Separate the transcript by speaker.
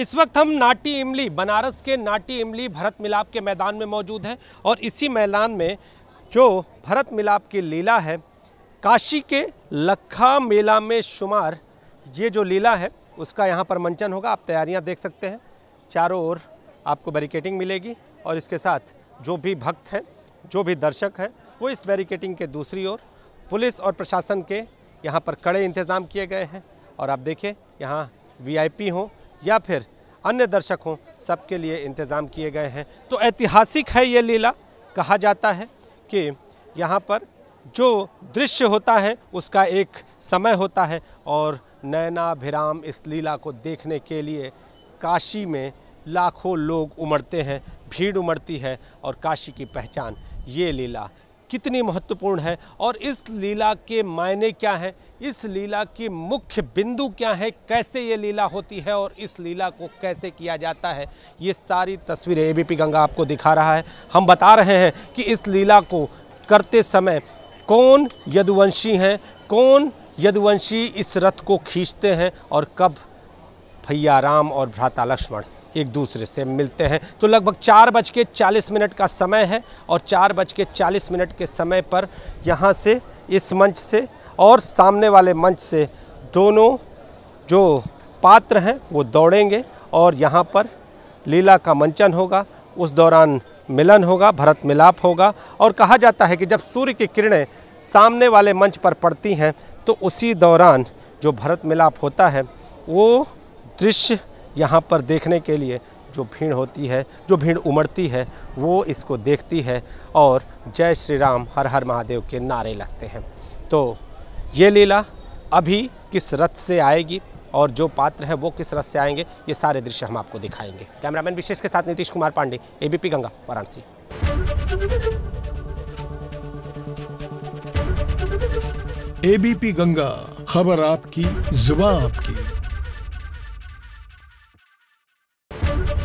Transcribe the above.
Speaker 1: इस वक्त हम नाटी इमली बनारस के नाटी इमली भरत मिलाप के मैदान में मौजूद हैं और इसी मैदान में जो भरत मिलाप की लीला है काशी के लखा मेला में शुमार ये जो लीला है उसका यहाँ पर मंचन होगा आप तैयारियाँ देख सकते हैं चारों ओर आपको बैरिकेटिंग मिलेगी और इसके साथ जो भी भक्त हैं जो भी दर्शक हैं वो इस बैरिकेटिंग के दूसरी ओर पुलिस और प्रशासन के यहाँ पर कड़े इंतज़ाम किए गए हैं और आप देखिए यहाँ वीआईपी हों या फिर अन्य दर्शकों सबके लिए इंतज़ाम किए गए हैं तो ऐतिहासिक है ये लीला कहा जाता है कि यहाँ पर जो दृश्य होता है उसका एक समय होता है और नैनाभिराम इस लीला को देखने के लिए काशी में लाखों लोग उमड़ते हैं भीड़ उमड़ती है और काशी की पहचान ये लीला कितनी महत्वपूर्ण है और इस लीला के मायने क्या हैं इस लीला के मुख्य बिंदु क्या हैं कैसे ये लीला होती है और इस लीला को कैसे किया जाता है ये सारी तस्वीरें एबीपी गंगा आपको दिखा रहा है हम बता रहे हैं कि इस लीला को करते समय कौन यदुवंशी हैं कौन यदुवंशी इस रथ को खींचते हैं और कब भैया राम और भ्राता लक्ष्मण एक दूसरे से मिलते हैं तो लगभग चार बज के चालीस मिनट का समय है और चार बज के चालीस मिनट के समय पर यहाँ से इस मंच से और सामने वाले मंच से दोनों जो पात्र हैं वो दौड़ेंगे और यहाँ पर लीला का मंचन होगा उस दौरान मिलन होगा भरत मिलाप होगा और कहा जाता है कि जब सूर्य की किरणें सामने वाले मंच पर पड़ती हैं तो उसी दौरान जो भरत मिलाप होता है वो दृश्य यहाँ पर देखने के लिए जो भीड़ होती है जो भीड़ उमड़ती है वो इसको देखती है और जय श्री राम हर हर महादेव के नारे लगते हैं तो ये लीला अभी किस रथ से आएगी और जो पात्र है वो किस रथ से आएंगे ये सारे दृश्य हम आपको दिखाएंगे कैमरामैन विशेष के साथ नीतीश कुमार पांडे एबीपी गंगा वाराणसी एबीपी गंगा खबर आपकी जुबा आपकी